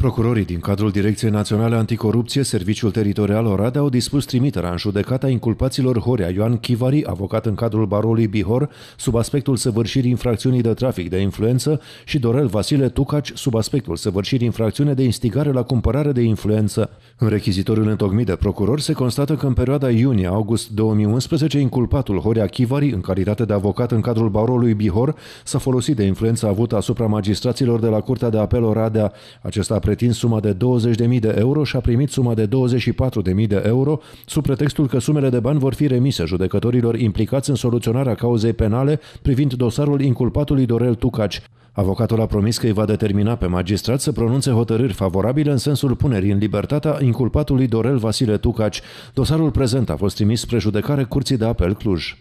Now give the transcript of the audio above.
Procurorii din cadrul Direcției Naționale Anticorupție, Serviciul Teritorial Oradea, au dispus trimiterea în judecata inculpaților Horea Ioan Chivari, avocat în cadrul barului Bihor, sub aspectul săvârșirii infracțiunii de trafic de influență, și Dorel Vasile Tucaci, sub aspectul săvârșirii infracțiune de instigare la cumpărare de influență. În rechizitoriul întocmit de procuror se constată că în perioada iunie-august 2011, inculpatul Horea Chivari, în calitate de avocat în cadrul barului Bihor, s-a folosit de influența avută asupra magistraților de la Curtea de Apel Oradea. Acesta a pretins suma de 20.000 de euro și a primit suma de 24.000 de euro sub pretextul că sumele de bani vor fi remise judecătorilor implicați în soluționarea cauzei penale privind dosarul inculpatului Dorel Tucaci. Avocatul a promis că îi va determina pe magistrat să pronunțe hotărâri favorabile în sensul punerii în libertatea inculpatului Dorel Vasile Tucaci. Dosarul prezent a fost trimis spre judecare Curții de Apel Cluj.